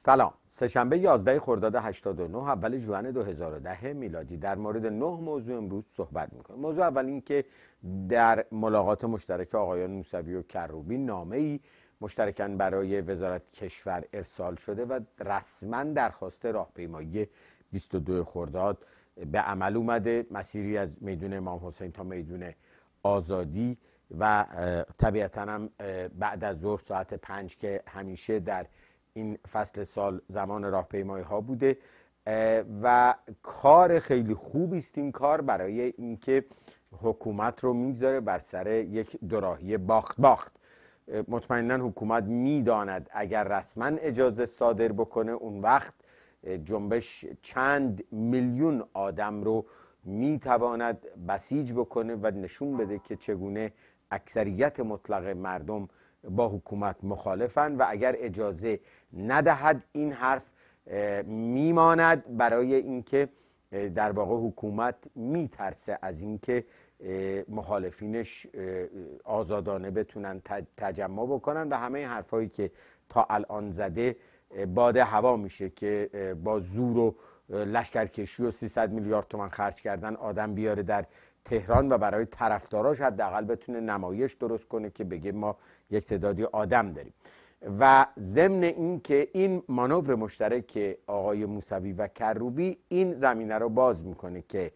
سلام سهشنبه 11 خرداد 89 اول ژوئن 2010 میلادی در مورد نه موضوع امروز صحبت میکنم. موضوع اول اینکه در ملاقات مشترک آقایان موسوی و کروبی نامه ای مشترکاً برای وزارت کشور ارسال شده و رسما درخواست راهپیمایی 22 خرداد به عمل اومده مسیری از میدون امام حسین تا میدون آزادی و طبیعتاً هم بعد از ظهر ساعت پنج که همیشه در این فصل سال زمان راهپیمایی ها بوده و کار خیلی خوبی است این کار برای اینکه حکومت رو میگذاره بر سر یک دوراهی باخت باخت مطمئنا حکومت میداند اگر رسما اجازه صادر بکنه اون وقت جنبش چند میلیون آدم رو میتواند بسیج بکنه و نشون بده که چگونه اکثریت مطلق مردم با حکومت مخالفن و اگر اجازه ندهد این حرف میماند برای اینکه در واقع حکومت میترسه از اینکه مخالفینش آزادانه بتونن تجمع بکنن و همه حرفایی که تا الان زده باد هوا میشه که با زور و لشکرکشی و 300 میلیارد تومن خرج کردن آدم بیاره در تهران و برای طرفداراش حداقل بتونه نمایش درست کنه که بگه ما یک تعدادی آدم داریم و ضمن این که این مانور مشترک آقای موسوی و کروبی این زمینه رو باز میکنه که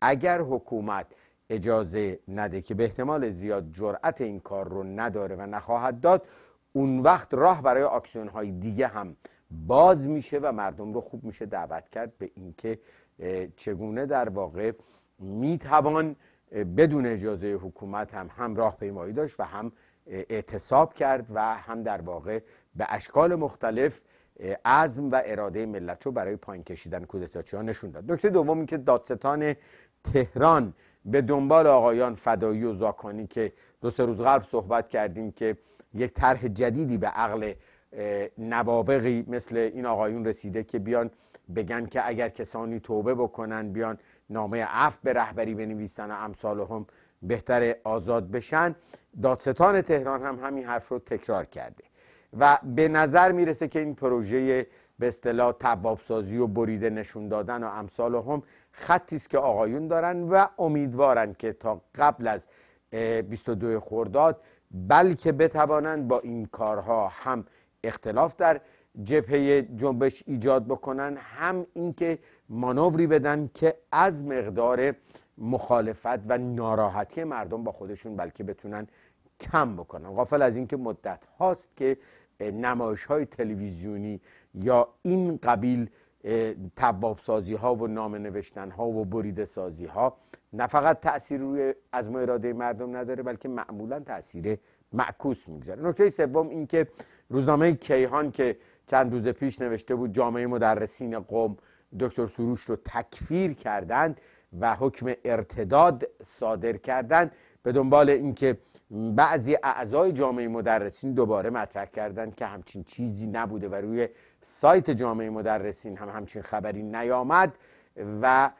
اگر حکومت اجازه نده که به احتمال زیاد جرأت این کار رو نداره و نخواهد داد اون وقت راه برای آکسیون های دیگه هم باز میشه و مردم رو خوب میشه دعوت کرد به اینکه چگونه در واقع میتوان بدون اجازه حکومت هم هم راه پیمایی داشت و هم اعتصاب کرد و هم در واقع به اشکال مختلف عزم و اراده ملت رو برای پایین کشیدن کودتاچی ها نشون داد دکتر دوم این که دادستان تهران به دنبال آقایان فدایی و زاکانی که دو سه روز قبل صحبت کردیم که یک طرح جدیدی به عقل نوابقی مثل این آقایون رسیده که بیان بگن که اگر کسانی توبه بکنن بیان نامه عفو به رهبری بنویسن و امثال هم بهتر آزاد بشن دادستان تهران هم همین حرف رو تکرار کرده و به نظر میرسه که این پروژه به اصطلاح توابسازی و بریده نشون دادن و امثال هم خطی است که آقایون دارن و امیدوارن که تا قبل از 22 خورداد بلکه بتوانند با این کارها هم اختلاف در جبهه جنبش ایجاد بکنن هم اینکه مانوری بدن که از مقدار مخالفت و ناراحتی مردم با خودشون بلکه بتونن کم بکنن غافل از اینکه مدت هاست که نمایش های تلویزیونی یا این قبیل تباب سازی ها و نام نوشتن ها و برید سازی ها نه فقط تأثیر روی از اراده مردم نداره بلکه معمولا تأثیر معکوس میگذاره نکته سوم اینکه روزنامه کیهان که چند روز پیش نوشته بود جامعه مدرسین قوم دکتر سروش رو تکفیر کردند و حکم ارتداد صادر کردند به دنبال اینکه بعضی اعضای جامعه مدرسین دوباره مطرح کردند که همچین چیزی نبوده و روی سایت جامعه مدرسین هم همچین خبری نیامد و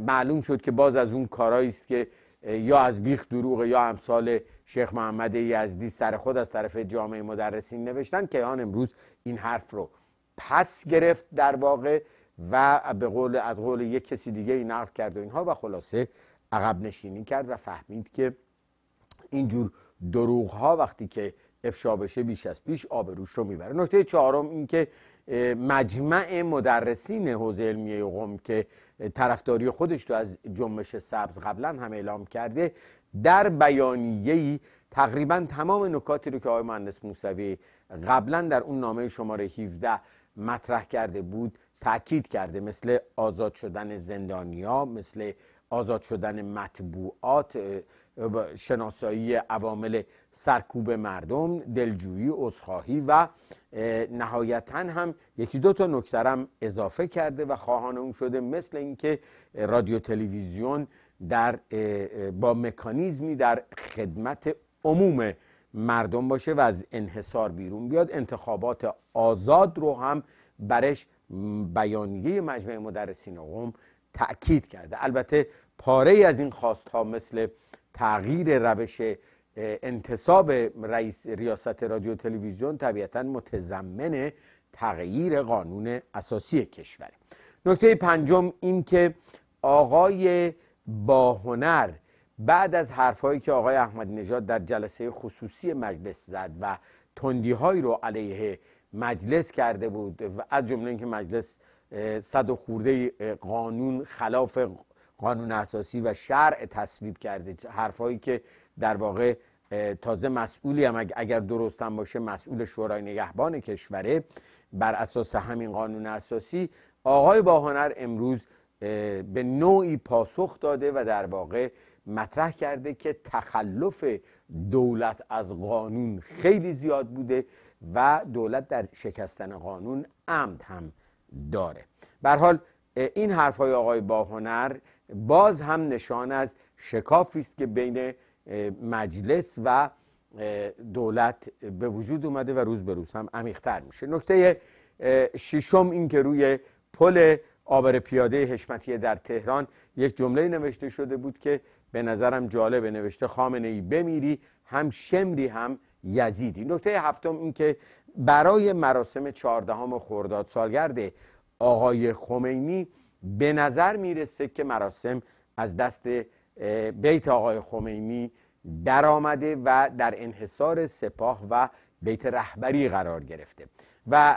معلوم شد که باز از اون کارایی است که یا از بیخ دروغ یا امثال شیخ محمد یزدی سر خود از طرف جامعه مدرسین نوشتن که آن امروز این حرف رو پس گرفت در واقع و به قول از قول یک کسی دیگه این نقل کرد و اینها و خلاصه عقب نشینی کرد و فهمید که اینجور دروغ ها وقتی که افشا بشه بیش از پیش آبروش رو میبره نکته چهارم این که مجمع مدرسین حوزه علمیه قم که طرفداری خودش رو از جنبش سبز قبلا هم اعلام کرده در بیانیه‌ای تقریبا تمام نکاتی رو که آقای مهندس موسوی قبلا در اون نامه شماره 17 مطرح کرده بود تاکید کرده مثل آزاد شدن زندانیا مثل آزاد شدن مطبوعات شناسایی عوامل سرکوب مردم دلجویی عذرخواهی و نهایتا هم یکی دو تا نکترم اضافه کرده و خواهان اون شده مثل اینکه رادیو تلویزیون در با مکانیزمی در خدمت عموم مردم باشه و از انحصار بیرون بیاد انتخابات آزاد رو هم برش بیانیه مجمع مدرسین قوم تأکید کرده البته پاره از این خواست ها مثل تغییر روش انتصاب رئیس ریاست رادیو تلویزیون طبیعتا متضمن تغییر قانون اساسی کشوره نکته پنجم این که آقای با هنر بعد از حرفهایی که آقای احمد نژاد در جلسه خصوصی مجلس زد و تندی هایی رو علیه مجلس کرده بود و از جمله اینکه مجلس صد و خورده قانون خلاف قانون اساسی و شرع تصویب کرده حرفهایی که در واقع تازه مسئولی هم اگر درستم باشه مسئول شورای نگهبان کشوره بر اساس همین قانون اساسی آقای باهنر امروز به نوعی پاسخ داده و در واقع مطرح کرده که تخلف دولت از قانون خیلی زیاد بوده و دولت در شکستن قانون عمد هم داره بر حال این حرف های آقای باهنر باز هم نشان از شکافی است که بین مجلس و دولت به وجود اومده و روز به روز هم عمیقتر میشه نکته ششم این که روی پل آبر پیاده حشمتی در تهران یک جمله نوشته شده بود که به نظرم جالبه نوشته خامنه ای بمیری هم شمری هم یزیدی نکته هفتم این که برای مراسم چهاردهم خرداد سالگرد آقای خمینی به نظر میرسه که مراسم از دست بیت آقای خمینی درآمده و در انحصار سپاه و بیت رهبری قرار گرفته و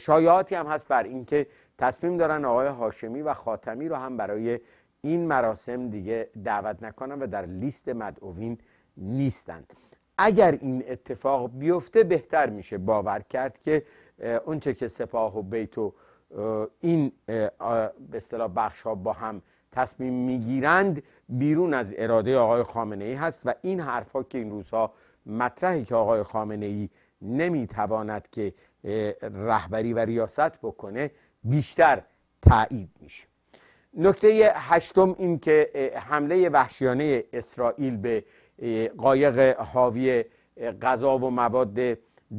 شایعاتی هم هست بر اینکه تصمیم دارن آقای هاشمی و خاتمی رو هم برای این مراسم دیگه دعوت نکنن و در لیست مدعوین نیستند اگر این اتفاق بیفته بهتر میشه باور کرد که اونچه که سپاه و بیت و این به اصطلاح بخش ها با هم تصمیم میگیرند بیرون از اراده آقای خامنه ای هست و این حرف که این روزها مطرحی که آقای خامنه ای نمیتواند که رهبری و ریاست بکنه بیشتر تایید میشه نکته هشتم این که حمله وحشیانه اسرائیل به قایق حاوی غذا و مواد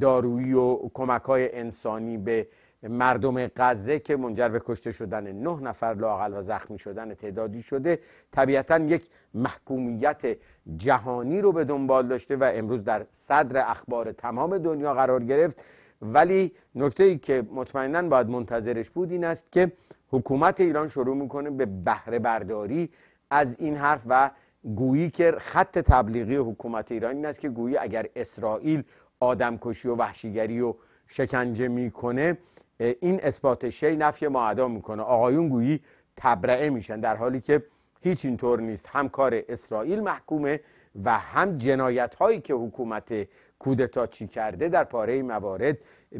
دارویی و کمک های انسانی به مردم غزه که منجر به کشته شدن نه نفر لاقل و زخمی شدن تعدادی شده طبیعتا یک محکومیت جهانی رو به دنبال داشته و امروز در صدر اخبار تمام دنیا قرار گرفت ولی نکته ای که مطمئنا باید منتظرش بود این است که حکومت ایران شروع میکنه به بهره برداری از این حرف و گویی که خط تبلیغی حکومت ایران این است که گویی اگر اسرائیل آدمکشی و وحشیگری و شکنجه میکنه این اثبات شی نفی معدا میکنه آقایون گویی تبرعه میشن در حالی که هیچ اینطور نیست هم کار اسرائیل محکومه و هم جنایت هایی که حکومت کودتا چی کرده در پاره موارد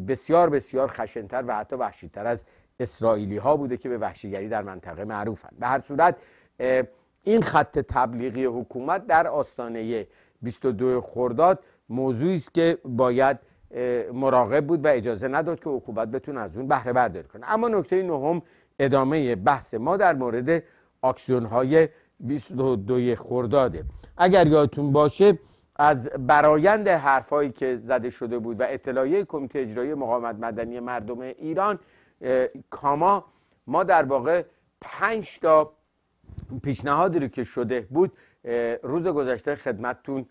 بسیار بسیار خشنتر و حتی وحشیتر از اسرائیلی ها بوده که به وحشیگری در منطقه معروفند به هر صورت این خط تبلیغی حکومت در آستانه 22 خرداد موضوعی است که باید مراقب بود و اجازه نداد که حکومت بتونه از اون بهره برداری کنه اما نکته نهم ادامه بحث ما در مورد آکسیون های 22 خرداده اگر یادتون باشه از برایند حرفهایی که زده شده بود و اطلاعیه کمیته اجرایی مقاومت مدنی مردم ایران کاما ما در واقع پنج تا پیشنهادی رو که شده بود روز گذشته خدمتتون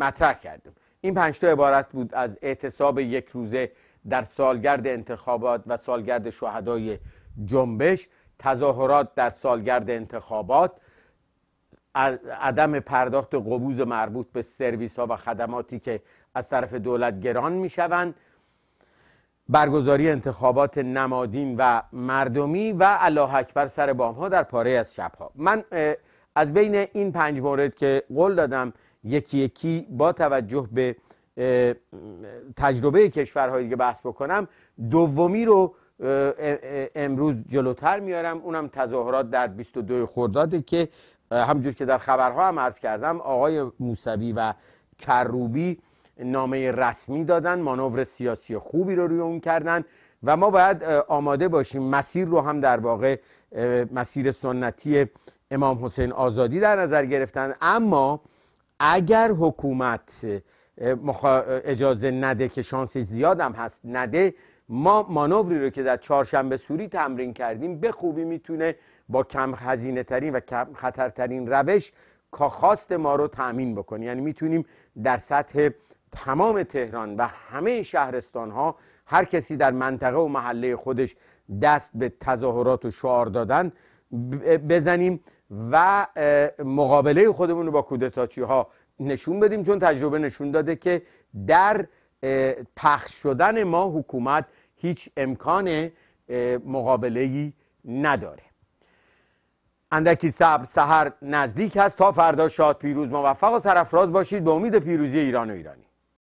مطرح کردیم این پنج تا عبارت بود از اعتصاب یک روزه در سالگرد انتخابات و سالگرد شهدای جنبش تظاهرات در سالگرد انتخابات عدم پرداخت قبوز مربوط به سرویس ها و خدماتی که از طرف دولت گران می شوند برگزاری انتخابات نمادین و مردمی و الله اکبر سر بام ها در پاره از شب ها من از بین این پنج مورد که قول دادم یکی یکی با توجه به تجربه کشورهایی که بحث بکنم دومی رو امروز جلوتر میارم اونم تظاهرات در 22 خرداده که همجور که در خبرها هم عرض کردم آقای موسوی و کروبی نامه رسمی دادن مانور سیاسی خوبی رو روی اون کردن و ما باید آماده باشیم مسیر رو هم در واقع مسیر سنتی امام حسین آزادی در نظر گرفتن اما اگر حکومت اجازه نده که شانس زیادم هست نده ما مانوری رو که در چهارشنبه سوری تمرین کردیم به خوبی میتونه با کم هزینه ترین و کم خطرترین روش کاخاست ما رو تأمین بکنه یعنی میتونیم در سطح تمام تهران و همه شهرستان ها هر کسی در منطقه و محله خودش دست به تظاهرات و شعار دادن بزنیم و مقابله خودمون رو با کودتاچی ها نشون بدیم چون تجربه نشون داده که در پخش شدن ما حکومت هیچ امکان مقابله نداره اندکی صبر سحر نزدیک هست تا فردا شاد پیروز موفق و سرفراز باشید به امید پیروزی ایران و ایرانی